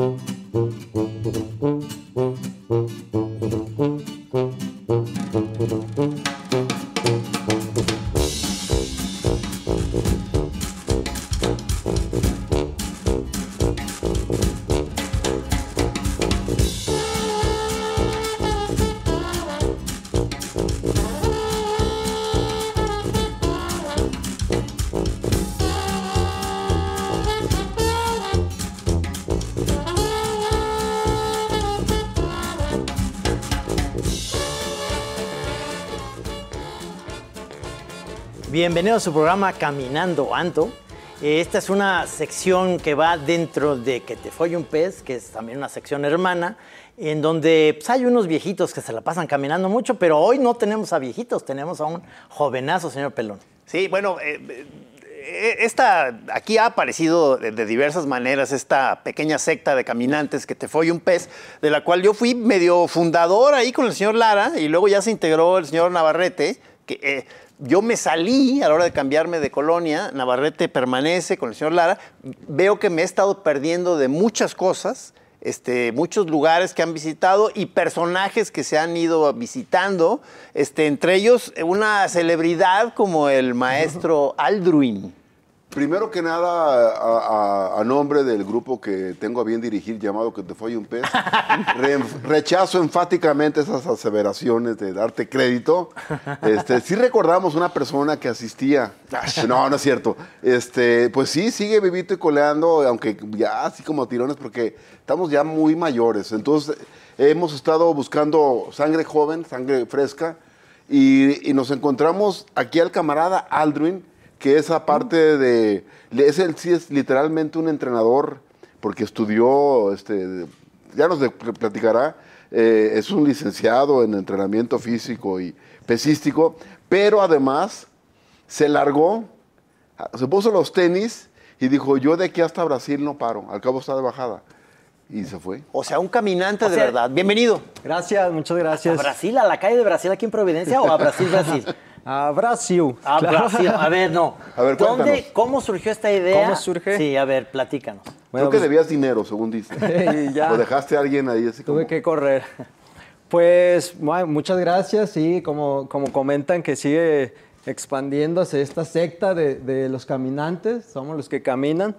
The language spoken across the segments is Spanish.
Thank you. bienvenido a su programa Caminando Anto. Eh, esta es una sección que va dentro de Que te fue un pez, que es también una sección hermana, en donde pues, hay unos viejitos que se la pasan caminando mucho, pero hoy no tenemos a viejitos, tenemos a un jovenazo, señor Pelón. Sí, bueno, eh, eh, esta, aquí ha aparecido de, diversas maneras esta pequeña secta de caminantes que te fue un pez, de la cual yo fui medio fundador ahí con el señor Lara y luego ya se integró el señor Navarrete, que yo me salí a la hora de cambiarme de colonia, Navarrete permanece con el señor Lara, veo que me he estado perdiendo de muchas cosas, este, muchos lugares que han visitado y personajes que se han ido visitando, este, entre ellos una celebridad como el maestro Aldruin. Primero que nada, a, nombre del grupo que tengo a bien dirigir llamado Que te fue un pez, rechazo enfáticamente esas aseveraciones de darte crédito. Este, sí recordamos una persona que asistía. No, no es cierto. Este, pues sí, sigue vivito y coleando, aunque ya así como tirones, porque estamos ya muy mayores. Entonces, hemos estado buscando sangre joven, sangre fresca, y, y nos encontramos aquí al camarada Aldrin que esa parte de... Es, él sí es literalmente un entrenador, porque estudió, este, ya nos platicará, eh, es un licenciado en entrenamiento físico y pesístico, pero además se largó, ah, se puso los tenis y dijo, yo de aquí hasta Brasil no paro, al cabo está de bajada. Y se fue. O sea, un caminante de verdad. Bienvenido. Gracias, muchas gracias. ¿A Brasil, a la calle de Brasil aquí en Providencia o a Brasil, Brasil? A Brasil. A ver, no. ver, ¿Dónde, ¿Cómo surgió esta idea? ¿Cómo surge? Sí, a ver, platícanos. Creo que pues, debías dinero, según dices. ya. O dejaste a alguien ahí así como... Tuve que correr. Pues muchas gracias Sí, como, como comentan que sigue expandiéndose esta secta de, los caminantes, somos los que caminan.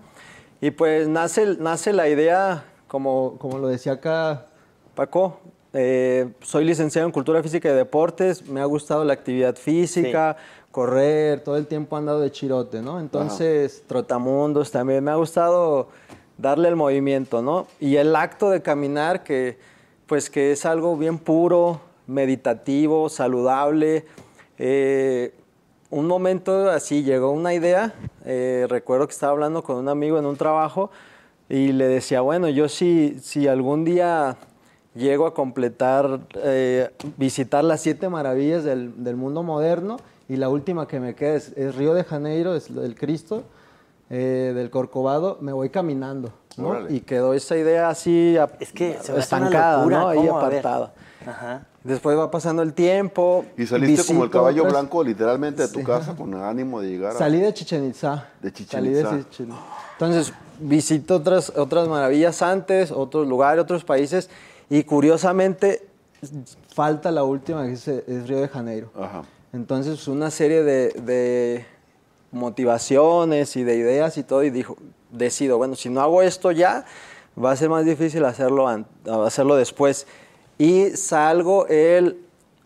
Y pues nace, nace la idea, como, como lo decía acá Paco, eh, soy licenciado en Cultura Física y Deportes, me ha gustado la actividad física, correr, todo el tiempo andado de chirote, ¿no? Entonces, trotamundos también, me ha gustado darle el movimiento, ¿no? Y el acto de caminar, que pues que es algo bien puro, meditativo, saludable. Eh, un momento así llegó una idea, eh, recuerdo que estaba hablando con un amigo en un trabajo y le decía, bueno, yo si, si algún día llego a completar, eh, visitar las siete maravillas del, del, mundo moderno y la última que me queda es, Río de Janeiro, es el Cristo, eh, del Corcovado, me voy caminando. Y quedó esa idea así es que estancada, ¿no? ahí apartada. Después va pasando el tiempo. Y saliste como el caballo blanco literalmente de tu casa con el ánimo de llegar. A... Salí de Chichen Itza. De Chichen Itza. Salí de Entonces visito otras, otras maravillas antes, otros lugares, otros países y curiosamente, falta la última, que es, Río de Janeiro. Entonces, una serie de, motivaciones y de ideas y todo, y dijo, decido, bueno, si no hago esto ya, va a ser más difícil hacerlo, hacerlo después. Y salgo el,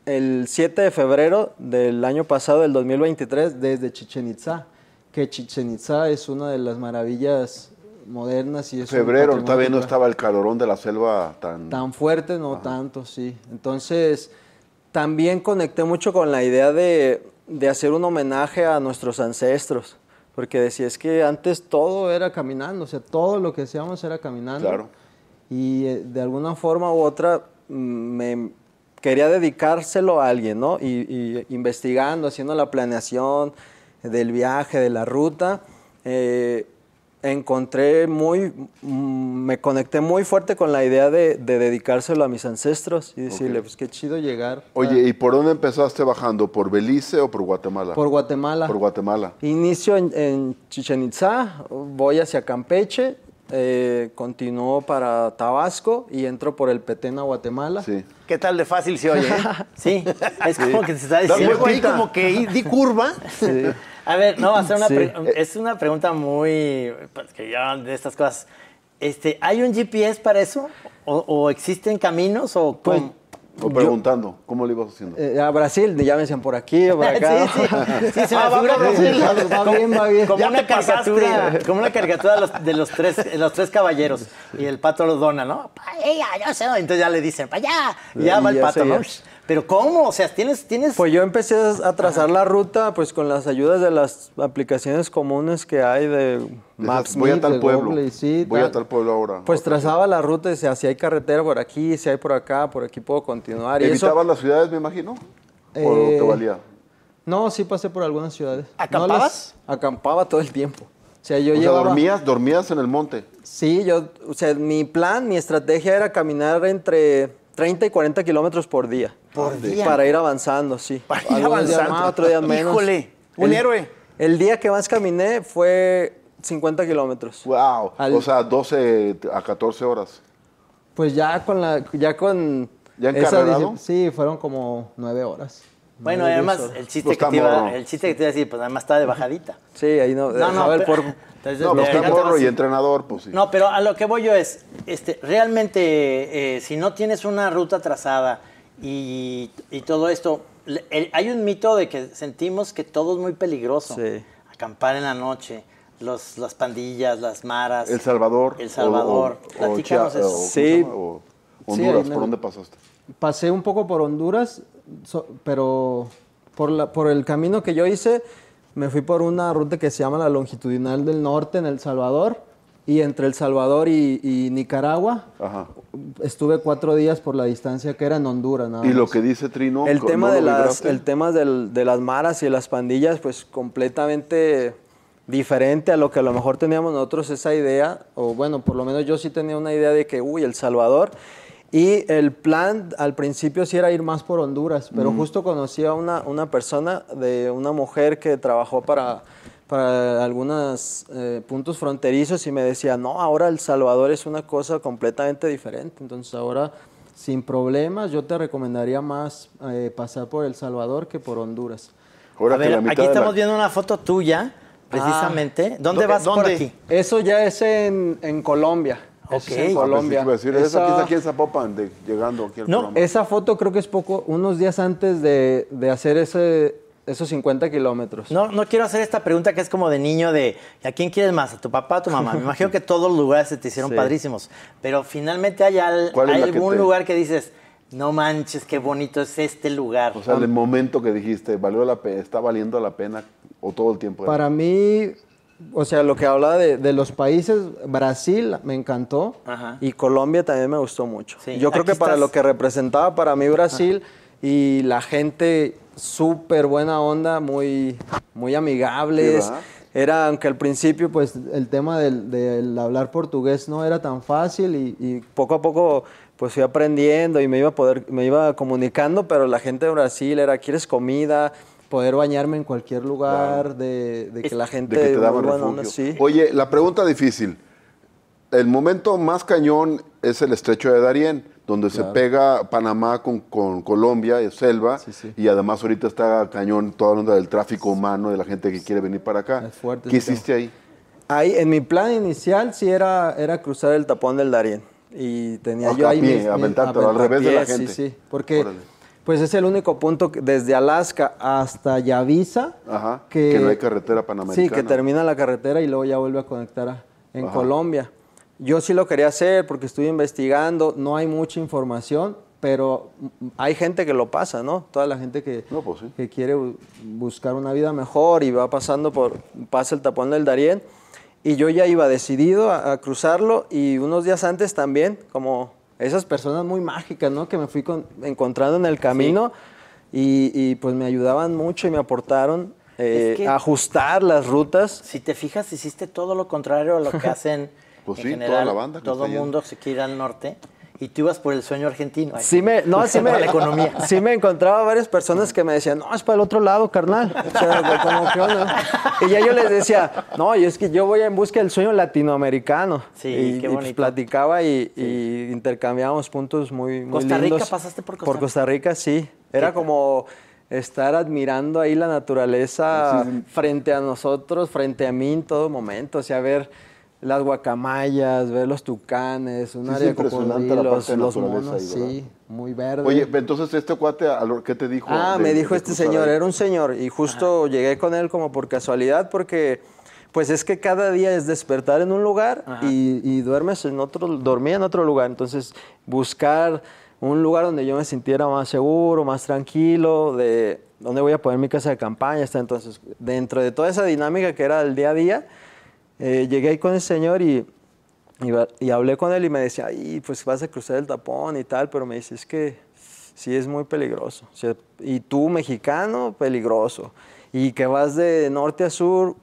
el 7 de febrero del año pasado, del 2023, desde Chichen Itza, que Chichen Itza es una de las maravillas modernas y eso. Febrero, todavía no estaba el calorón de la selva tan... Tan fuerte, no tanto, sí. Entonces, también conecté mucho con la idea de, hacer un homenaje a nuestros ancestros, porque decía, es que antes todo era caminando, o sea, todo lo que hacíamos era caminando. Claro. Y eh, de alguna forma u otra mm, me quería dedicárselo a alguien, ¿no? Y, investigando, haciendo la planeación del viaje, de la ruta. Eh, encontré muy, mm, me conecté muy fuerte con la idea de, dedicárselo a mis ancestros y decirle, pues qué chido llegar. Oye, ¿y por dónde empezaste bajando? ¿Por Belice o por Guatemala? Por Guatemala. Por Guatemala. Inicio en, Chichen Itza, voy hacia Campeche, eh, para Tabasco y entro por el Petén a Guatemala. Sí. ¿Qué tal de fácil se oye? Eh? sí, es como que se está diciendo. ahí como que di curva. Sí. A ver, no, ser una es una pregunta muy. Pues, que ya de estas cosas. Este, ¿Hay un GPS para eso? ¿O, existen caminos? Pues, ¿O preguntando, ¿cómo lo ibas haciendo? Eh, a Brasil, ya me decían por aquí o por acá. sí, sí, sí, se me ah, va, va, Brasil. va, bien, va bien. Como, una caricatura, como una caricatura de los, tres, los tres caballeros y el pato lo dona, ¿no? Pa yo sé. Entonces ya le dicen, para allá, y ya va el pato, ¿no? Pero ¿cómo? O sea, tienes, tienes... Pues yo empecé a trazar la ruta pues con las ayudas de las aplicaciones comunes que hay de Maps. voy a tal pueblo. voy a tal pueblo ahora. Pues trazaba la ruta y decía, si hay carretera por aquí, si hay por acá, por aquí puedo continuar. Y ¿Evitabas las ciudades, me imagino? ¿O eh, valía? No, sí pasé por algunas ciudades. ¿Acampabas? Acampaba todo el tiempo. O sea, yo o dormías, dormías en el monte. Sí, yo, o sea, mi plan, mi estrategia era caminar entre 30 y 40 kilómetros por día. Por día. Para ir avanzando, sí. Para ir avanzando. más, otro día menos. Híjole, un héroe. El día que más caminé fue 50 kilómetros. Wow. o sea, 12 a 14 horas. Pues ya con la, ya con. ¿Ya encarregado? sí, fueron como 9 horas. Bueno, además, el chiste, que te iba, el chiste que te iba a decir, pues además está de bajadita. Sí, ahí no. no, no a ver, por. Entonces, no, y entrenador, pues sí. No, pero a lo que voy yo es, este, realmente, eh, si no tienes una ruta trazada y, y todo esto, hay un mito de que sentimos que todo es muy peligroso. Sí. Acampar en la noche. Los, las pandillas, las maras. El Salvador. El Salvador. O, Platícanos o, eso. Sí. Honduras, ¿por dónde pasaste? Pasé un poco por Honduras, pero por, el camino que yo hice, me fui por una ruta que se llama la longitudinal del norte en El Salvador. Y entre El Salvador y, Nicaragua, estuve cuatro días por la distancia que era en Honduras. y lo que dice Trino. El tema, de, las, el tema de las maras y las pandillas, pues completamente diferente a lo que a lo mejor teníamos nosotros esa idea, o bueno, por lo menos yo sí tenía una idea de que, uy, El Salvador y el plan al principio sí era ir más por Honduras, pero justo conocí a una, persona, de una mujer que trabajó para, para algunos eh, puntos fronterizos y me decía, no, ahora El Salvador es una cosa completamente diferente. Entonces ahora, sin problemas, yo te recomendaría más eh, pasar por El Salvador que por Honduras. Ahora aquí estamos viendo una foto tuya, ah. precisamente. ¿Dónde, vas por aquí? Eso ya es en Colombia. Ah, esa... de, llegando aquí No, esa foto creo que es poco, unos días antes de, de hacer ese, esos 50 kilómetros. No, no quiero hacer esta pregunta que es como de niño de ¿a quién quieres más? ¿A tu papá, o a tu mamá? Me imagino que todos los lugares se te hicieron padrísimos, pero finalmente hay, algún lugar que dices, no manches, qué bonito es este lugar. O sea, el momento que dijiste, ¿valió la ¿Está valiendo la pena? ¿O todo el tiempo? Para mí, o sea, lo que hablaba de, los países, Brasil me encantó y Colombia también me gustó mucho. Yo creo que para lo que representaba para mí Brasil y la gente súper buena onda, muy, muy amigables. era, aunque al principio, pues, el tema del, hablar portugués no era tan fácil y, poco a poco, pues, fui aprendiendo y me iba, poder, me iba comunicando, pero la gente de Brasil era, ¿quieres comida? poder bañarme en cualquier lugar, de, que la gente... De que te daban refugio. Oye, la pregunta difícil. El momento más cañón es el estrecho de Darién, donde se pega Panamá con, Colombia, es selva, y además ahorita está cañón toda la onda del tráfico humano, de la gente que quiere venir para acá. ¿Qué hiciste ahí? Ahí, en mi plan inicial sí era, era cruzar el tapón del Darién. Y tenía ah, yo ahí A mis, al revés de la gente. Sí, sí. Porque pues es el único punto desde Alaska hasta Yavisa. que, no hay carretera panamericana. Sí, que termina la carretera y luego ya vuelve a conectar en Colombia. Yo sí lo quería hacer porque estuve investigando, no hay mucha información, pero hay gente que lo pasa, ¿no? Toda la gente que, pues que quiere buscar una vida mejor y va pasando por, pasa el tapón del Darién. Y yo ya iba decidido a cruzarlo y unos días antes también, como esas personas muy mágicas, ¿no? Que me fui encontrando en el camino y, pues me ayudaban mucho y me aportaron a eh, ajustar las rutas. Si te fijas, hiciste todo lo contrario a lo que hacen pues en general, toda la banda. todo el mundo se quiere ir al norte. Y tú ibas por el sueño argentino. sí me, sí me encontraba varias personas que me decían, no, es para el otro lado, carnal. Y ya yo les decía, no, yo es que yo voy en busca del sueño latinoamericano. Sí, y, qué pues platicaba y, intercambiábamos puntos muy, muy Costa ¿Costa Rica pasaste por Costa Rica? Por Costa Rica, sí. Era como estar admirando ahí la naturaleza frente a nosotros, frente a mí en todo momento. O sea, ver las guacamayas, ver los tucanes, un área impresionante los monos, sí, muy verde. Oye, entonces este cuate, ¿qué te dijo? Ah, me dijo este señor, era un señor y justo llegué con él como por casualidad porque pues es que cada día es despertar en un lugar y, duermes en otro, dormía en otro lugar, entonces buscar un lugar donde yo me sintiera más seguro, más tranquilo, de dónde voy a poner mi casa de campaña, está entonces dentro de toda esa dinámica que era el día a día eh, llegué ahí con el señor y, y, hablé con él y me decía, pues vas a cruzar el tapón y tal, pero me dice, es que sí es muy peligroso. y tú, mexicano, peligroso. Y que vas de norte a sur,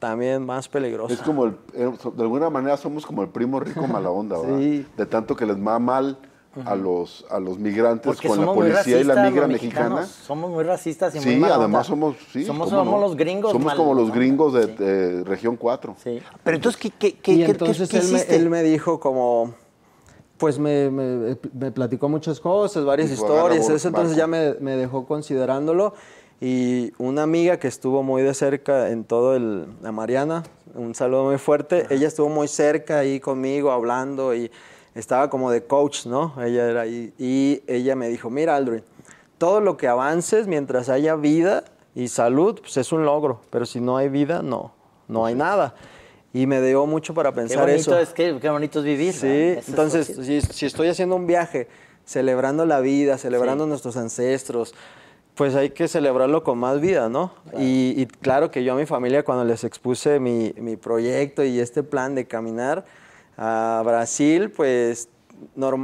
también más peligroso. Es como, eh, de alguna manera somos como el primo rico mala onda, ¿verdad? Sí. De tanto que les va mal, a, los, a los migrantes con la policía y la migra mexicana. Somos muy racistas y muy Sí, además somos, somos, los gringos. Somos como los gringos de, región 4. Sí. Pero entonces, ¿qué, qué, y entonces él me, dijo como pues me, platicó muchas cosas, varias historias. Eso entonces ya me, me, dejó considerándolo. Y una amiga que estuvo muy de cerca en todo el. La Mariana, un saludo muy fuerte. Ella estuvo muy cerca ahí conmigo, hablando y estaba como de coach, ¿no? Ella era ahí. Y ella me dijo, mira, Aldrin, todo lo que avances mientras haya vida y salud, pues es un logro. Pero si no hay vida, no, no hay nada. Y me dio mucho para pensar qué eso. Es que, qué bonito es vivir. Sí, entonces, si, estoy haciendo un viaje, celebrando la vida, celebrando nuestros ancestros, pues hay que celebrarlo con más vida, ¿no? Y, claro que yo a mi familia, cuando les expuse mi, mi proyecto y este plan de caminar, a Brasil, pues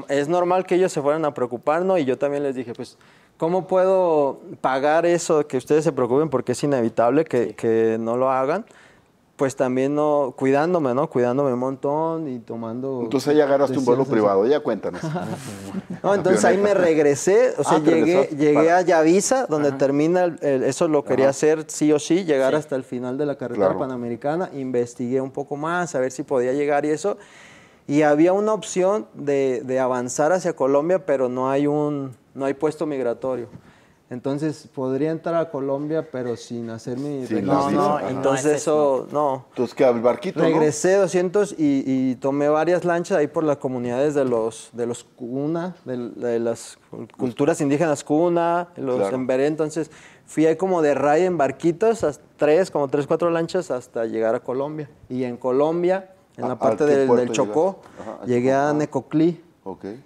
es normal que ellos se fueran a preocupar, Y yo también les dije, pues, ¿cómo puedo pagar eso que ustedes se preocupen? Porque es inevitable que no lo hagan pues también no, cuidándome, ¿no? Cuidándome un montón y tomando... Entonces ahí agarraste un vuelo privado, ya cuéntanos. Ah, ah, no, entonces ahí me regresé, o sea, ah, llegué, llegué a Yavisa, donde termina, eso lo quería hacer sí o sí, llegar hasta el final de la carretera panamericana, investigué un poco más, a ver si podía llegar y eso, y había una opción de, de avanzar hacia Colombia, pero no hay un, no hay puesto migratorio. Entonces podría entrar a Colombia, pero sin hacer mi no, no, entonces eso, no. Entonces pues que al barquito. Regresé 200 y, tomé varias lanchas ahí por las comunidades de los de los cuna, de, las culturas indígenas cuna, los emberé. Entonces fui ahí como de raya en barquitos, tres, como tres, cuatro lanchas hasta llegar a Colombia. Y en Colombia, en la parte del, Chocó, llegué a Necoclí. Okay.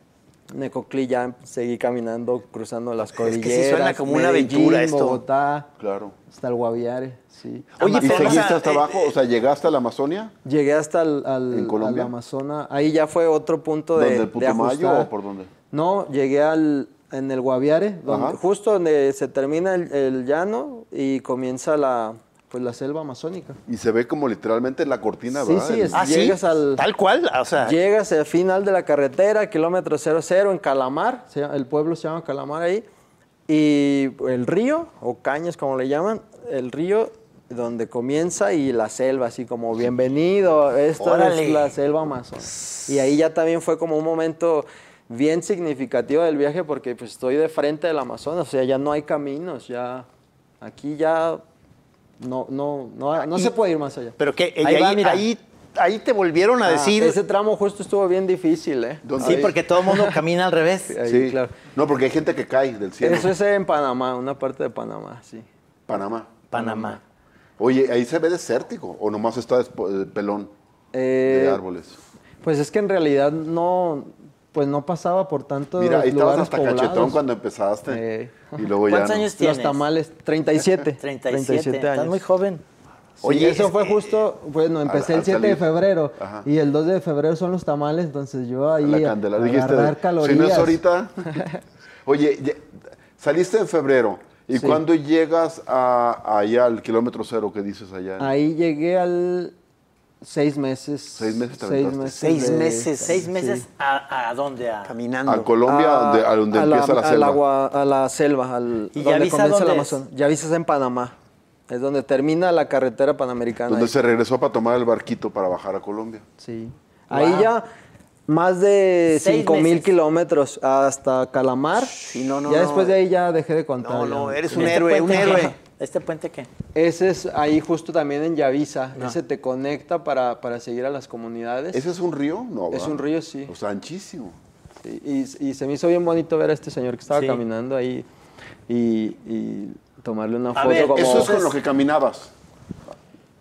Necoclí ya seguí caminando, cruzando las cordilleras. Es sí suena como una aventura esto. Bogotá. Claro. Hasta el Guaviare, sí. Oye, ¿y seguiste hasta eh, abajo? O sea, ¿llegaste a la Amazonia? Llegué hasta el al, Colombia, Amazonas. Ahí ya fue otro punto de ¿Dónde, el o por dónde? No, llegué al, en el Guaviare, justo donde se termina el llano y comienza la, pues la selva amazónica. Y se ve como literalmente la cortina, ¿verdad? Sí, ah, sí. llegas sí? al... Tal cual, o sea... Llegas al final de la carretera, kilómetro 00, en Calamar, el pueblo se llama Calamar ahí, y el río, o cañas como le llaman, el río donde comienza y la selva, así como bienvenido, esta es la selva amazónica. Y ahí ya también fue como un momento bien significativo del viaje porque pues estoy de frente del Amazonas, o sea, ya no hay caminos, ya... Aquí ya no, no, no, no se puede ir más allá. Pero que eh, ahí, ahí, te volvieron a ah, decir. Ese tramo justo estuvo bien difícil, ¿eh? Sí, porque todo el mundo camina al revés. Sí, claro. No, porque hay gente que cae del cielo. Eso es en Panamá, una parte de Panamá, sí. Panamá. Panamá. Oye, ahí se ve desértico o nomás está eh, pelón de eh, árboles. Pues es que en realidad no, pues no pasaba por tanto Mira, ahí estabas hasta cachetón cuando empezaste. Eh. Y luego ya ¿Cuántos años tienes? Los tamales, 37. 37. años. Estás muy joven. Oye, eso fue justo, bueno, empecé el 7 de febrero y el 2 de febrero son los tamales, entonces yo ahí a, calorías. Si no es ahorita. Oye, saliste en febrero. ¿Y cuándo llegas a, allá al kilómetro cero que dices allá? Ahí llegué al Seis meses. Seis meses. seis meses. Seis meses. a, a, dónde? A, Caminando. A Colombia, a, donde, empieza la, selva. Agua, a la selva, al, donde comienza el Amazonas. Ya visas en Panamá. Es donde termina la carretera panamericana. Donde se regresó para tomar el barquito para bajar a Colombia. Sí. Ahí ya más de cinco mil kilómetros hasta Calamar. ya después de ahí ya dejé de contar. No, no, eres un héroe, un héroe. ¿Este puente qué? Ese es ahí justo también en Yavisa. Ah. Ese te conecta para, seguir a las comunidades. ¿Ese es un río? No, Es un río, sí. O sea, anchísimo. y, se me hizo bien bonito ver a este señor que estaba caminando ahí y, tomarle una foto. Eso es con lo que caminabas.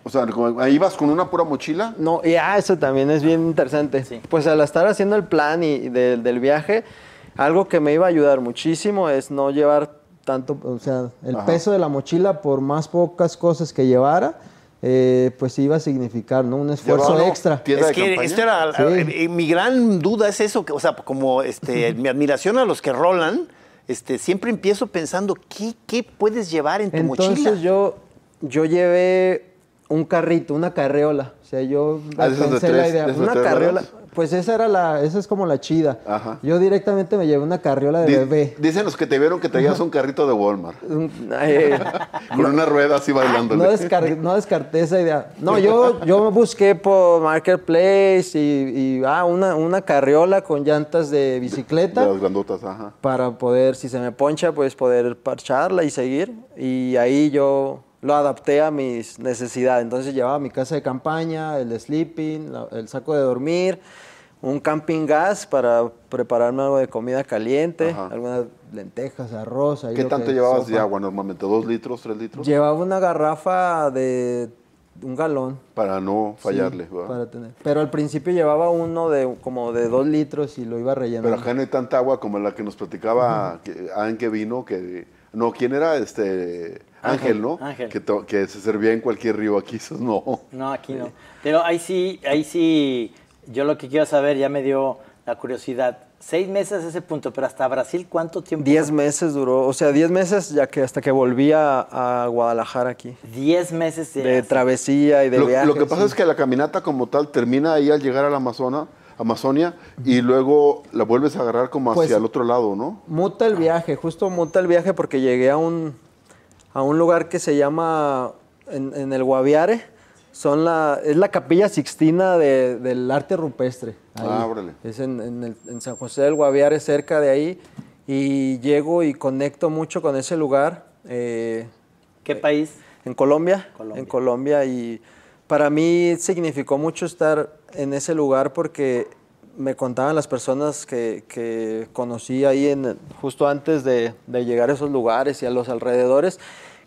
O sea, ¿ibas con una pura mochila? No, y ah, eso también es bien interesante. Pues al estar haciendo el plan y, del viaje, algo que me iba a ayudar muchísimo es no llevar tanto, o sea, el peso de la mochila, por más pocas cosas que llevara, eh, pues iba a significar ¿no? un esfuerzo extra. Es que era, mi gran duda es eso, que, o sea, como este, mi admiración a los que rolan, este, siempre empiezo pensando, ¿qué, qué puedes llevar en tu mochila? Entonces yo, yo llevé un carrito, una carreola. O sea, yo ah, la idea, una carreola. Pues esa era la, esa es como la chida. Yo directamente me llevé una carriola de bebé. Dicen los que te vieron que traías un carrito de Walmart. Eh, con una rueda así bailando. No, descarté esa idea. No, yo, yo me busqué por Marketplace y, y ah, una, una carriola con llantas de bicicleta. de las grandotas, ajá. Para poder, si se me poncha, pues poder parcharla y seguir. Y ahí yo lo adapté a mis necesidades. Entonces llevaba mi casa de campaña, el sleeping, el saco de dormir, un camping gas para prepararme algo de comida caliente, algunas lentejas, arroz. ¿Qué tanto llevabas de agua normalmente? ¿Dos litros, tres litros? Llevaba una garrafa de un galón. Para no fallarle. para tener. Pero al principio llevaba uno de como de dos litros y lo iba rellenando. Pero acá no hay tanta agua como la que nos platicaba en que vino, que... No, ¿quién era? Este... Ángel, ¿no? Ángel. Que, se servía en cualquier río, aquí no. No, aquí no. Pero ahí sí, ahí sí, yo lo que quiero saber, ya me dio la curiosidad. Seis meses ese punto, pero hasta Brasil, ¿cuánto tiempo? Diez meses duró, o sea, diez meses ya que hasta que volví a, Guadalajara aquí. Diez meses de, travesía y de lo, viaje. Lo que pasa es que la caminata como tal termina ahí al llegar a la Amazonas, Amazonia y luego la vuelves a agarrar como hacia pues, el otro lado, ¿no? Muta el viaje, justo muta el viaje porque llegué a un, a un lugar que se llama en, el Guaviare. Son la, es la capilla sixtina del arte rupestre. Ah, Es en, San José del Guaviare, cerca de ahí. Y llego y conecto mucho con ese lugar. Eh, ¿Qué país? En Colombia, En Colombia. Y para mí significó mucho estar en ese lugar porque me contaban las personas que, que conocí ahí en, justo antes de, de, llegar a esos lugares y a los alrededores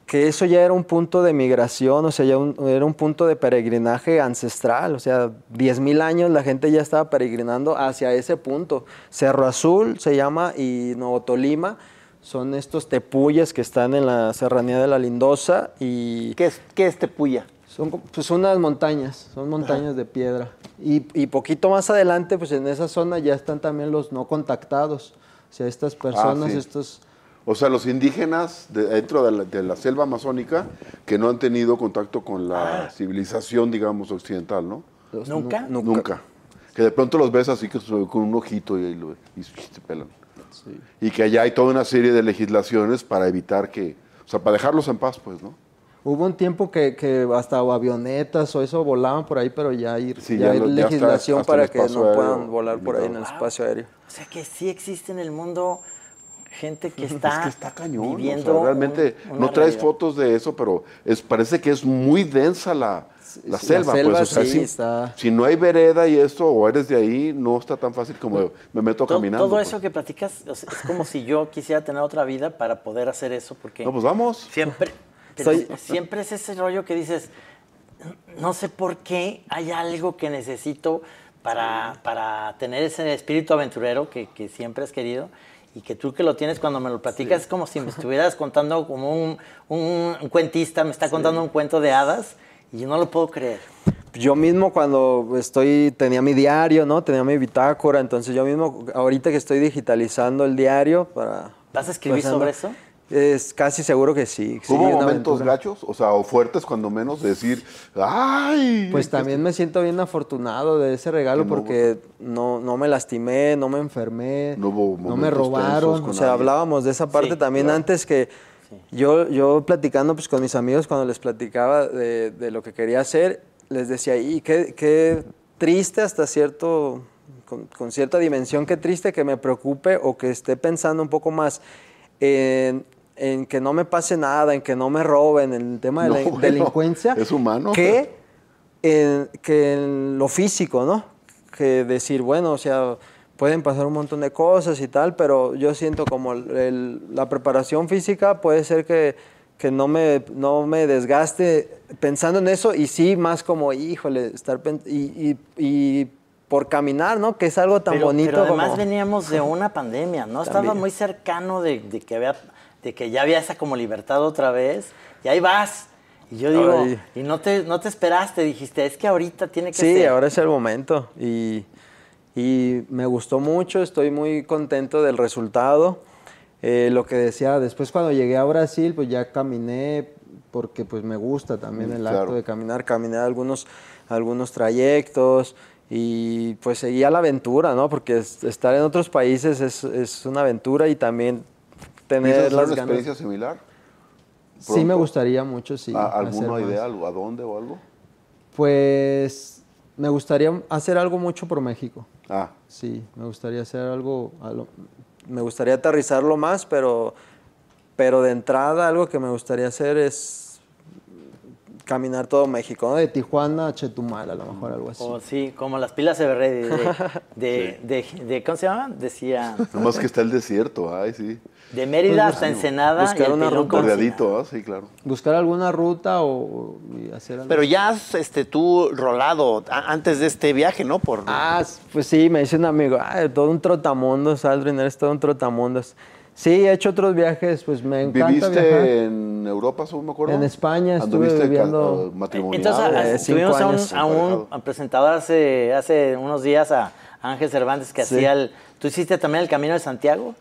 que eso ya era un punto de migración, o sea, ya era un punto de peregrinaje ancestral, o sea, 10.000 años la gente ya estaba peregrinando hacia ese punto. Cerro Azul se llama y Nuevo Tolima son estos tepuyes que están en la serranía de la Lindosa y... ¿Qué es, qué es tepuya? Son pues, unas montañas, son montañas de piedra. Y, poquito más adelante, pues en esa zona ya están también los no contactados, o sea, estas ah, personas, estos o sea, los indígenas dentro de la, selva amazónica que no han tenido contacto con la ah. civilización, digamos, occidental, ¿no? ¿Nunca? ¿Nunca? Que de pronto los ves así que con un ojito y, se pelan. Y que allá hay toda una serie de legislaciones para evitar que, o sea, para dejarlos en paz, pues, ¿no? Hubo un tiempo que, hasta avionetas o eso volaban por ahí, pero ya hay, legislación para que no puedan volar por ahí en el espacio aéreo. O sea que sí existe en el mundo gente que está, viviendo. realmente no traes fotos de eso, pero es, parece que es muy densa la, selva. si, no hay vereda y esto, o eres de ahí, no está tan fácil como me meto caminando. Todo pues. eso que platicas es como si yo quisiera tener otra vida para poder hacer eso, porque. No, pues vamos. Siempre, siempre es ese rollo que dices, no sé por qué hay algo que necesito. Para, para, tener ese espíritu aventurero que, que, siempre has querido y que tú que lo tienes cuando me lo platicas es como si me estuvieras contando como un, cuentista, me está contando un cuento de hadas y yo no lo puedo creer. Yo mismo cuando estoy, tenía mi diario, ¿no? Tenía mi bitácora, entonces yo mismo, ahorita que estoy digitalizando el diario para... ¿Vas a escribir sobre eso? Es casi seguro que sí. sí ¿Hubo momentos gachos, o sea, o fuertes cuando menos, decir, ¡ay! Pues también me siento bien afortunado de ese regalo porque no, no me lastimé, no me enfermé, no, me robaron. O sea, hablábamos de esa parte también antes que yo, yo platicando pues, con mis amigos cuando les platicaba de, lo que quería hacer, les decía, y qué, triste hasta cierto, con, con cierta dimensión, qué triste que me preocupe o que esté pensando un poco más en en que no me pase nada, en que no me roben, en el tema de la delincuencia. Es humano. Que en, que lo físico, ¿no? Que decir, bueno, o sea, pueden pasar un montón de cosas y tal, pero yo siento como la preparación física puede ser que, no, me, me desgaste pensando en eso y sí más como, híjole, estar y, y, por caminar, ¿no? Que es algo tan bonito. Pero además veníamos de una pandemia, ¿no? Estaba muy cercano de, de que había de que ya había esa como libertad otra vez, y ahí vas. Y yo digo, y no te, no te esperaste, dijiste, es que ahorita tiene que ser. Sí, ahora es el momento. Y, y, me gustó mucho, estoy muy contento del resultado. Eh, lo que decía, después cuando llegué a Brasil, pues ya caminé, porque pues me gusta también mm, el acto de caminar, Caminé algunos, algunos trayectos y pues seguía la aventura, ¿no? Porque estar en otros países es, es una aventura y también tener las experiencia similar? Sí, me gustaría mucho, sí. ¿Alguna idea, a dónde o algo? Pues me gustaría hacer algo mucho por México. Ah. Sí, me gustaría hacer algo, algo me gustaría aterrizarlo más, pero, pero de entrada algo que me gustaría hacer es caminar todo México, ¿no? De Tijuana a Chetumal, a lo mejor algo así. O sí, como las pilas de, de, de, ¿cómo se llama? Decía... Nomás que está el desierto, ay, sí. De Mérida pues hasta Ensenada. Buscar una ruta. Ah, sí, claro. Buscar alguna ruta o, hacer algo. Pero ya has este, tú rolado antes de este viaje, ¿no? Por... Ah, pues sí, me dice un amigo, todo un trotamundos, Aldrin, eres todo un trotamundos. Sí, he hecho otros viajes, pues me encanta ¿Viviste en Europa, según me acuerdo? En España estuve viviendo... Eh, matrimonial. Entonces, eh, ah, tuvimos a un, a un presentador hace, hace unos días, a Ángel Cervantes, que hacía el... ¿Tú hiciste también el Camino de Santiago?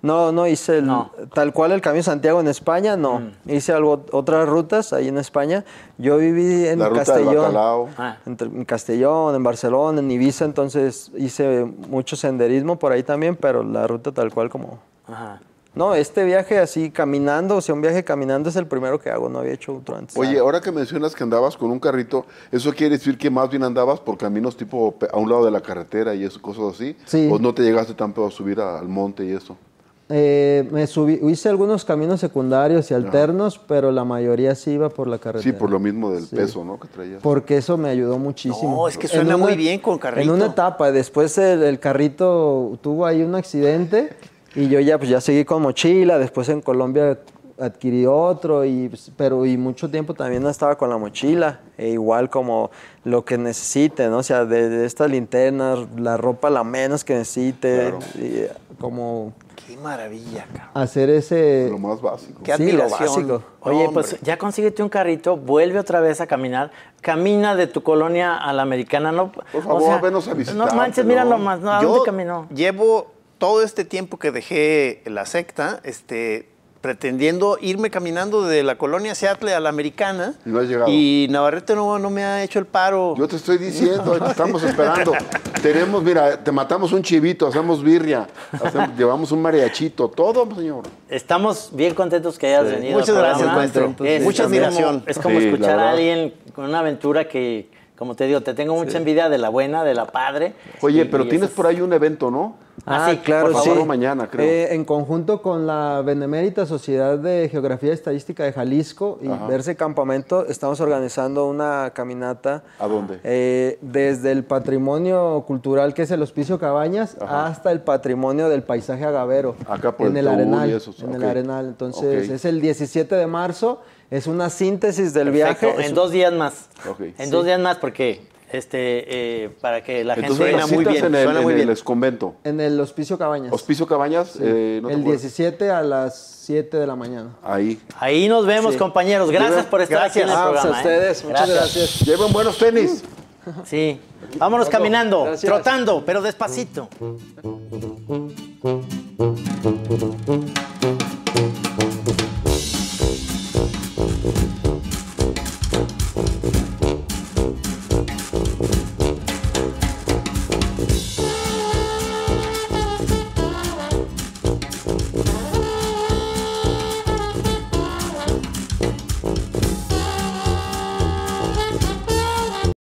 No, no hice el, no. tal cual el Camino de Santiago en España, no. Mm. Hice algo, otras rutas ahí en España. Yo viví en Castellón, ah. en Castellón, en Barcelona, en Ibiza, entonces hice mucho senderismo por ahí también, pero la ruta tal cual como Ajá. No, este viaje así caminando, o sea, un viaje caminando es el primero que hago, no había hecho otro antes. Oye, ahora que mencionas que andabas con un carrito, ¿eso quiere decir que más bien andabas por caminos tipo a un lado de la carretera y eso, cosas así? Sí. ¿O no te llegaste tanto a subir al monte y eso? Eh, me subí, hice algunos caminos secundarios y alternos, pero la mayoría sí iba por la carretera. Sí, por lo mismo del peso, ¿no? Que traías. Porque eso me ayudó muchísimo. No, es que suena muy bien con carrito. En una etapa, después el carrito tuvo ahí un accidente. Y yo ya, pues ya seguí con mochila, después en Colombia adquirí otro, y, pues, pero y mucho tiempo también no estaba con la mochila, e igual como lo que necesite, ¿no? O sea, de, estas linternas, la ropa la menos que necesite, eh, como... Qué maravilla, cabrón. Hacer ese... Lo más básico. Qué sí, lo básico. Oye, pues ya consíguete un carrito, vuelve otra vez a caminar, camina de tu colonia a la americana, no... Por favor, o venos a visitar. No manches, mira nomás, no, ¿a dónde caminó? llevo todo este tiempo que dejé la secta, este, pretendiendo irme caminando de la colonia Seattle a la americana. Y Navarrete no, no me ha hecho el paro. Yo te estoy diciendo, estamos esperando. Tenemos, mira, te matamos un chivito, hacemos birria, llevamos un mariachito, todo, señor. Estamos bien contentos que hayas venido. Muchas gracias, maestro. Mucha admiración. Es como, escuchar a alguien con una aventura que, como te digo, te tengo mucha envidia de la buena, de la padre. Oye, pero tienes por ahí un evento, ¿no? Ah, ah sí, claro, sí. mañana, creo. Eh, en conjunto con la Benemérita Sociedad de Geografía y e Estadística de Jalisco y Verse Campamento, estamos organizando una caminata. ¿A dónde? Eh, desde el patrimonio cultural, que es el Hospicio Cabañas, hasta el patrimonio del paisaje agavero. Acá por en el, Arenal. En el Arenal. Entonces, es el 17 de marzo. Es una síntesis del viaje. En dos días más. en dos días más, porque este, eh, para que la gente suena muy bien. En el, en el convento. En el Hospicio Cabañas. Hospicio Cabañas. Eh, el 17 a las 7 de la mañana. Ahí. Ahí nos vemos, compañeros. Gracias por estar aquí en el programa. Gracias a ¿eh? ustedes. Muchas gracias. Llevan buenos tenis. Sí. Vámonos caminando, trotando, pero despacito.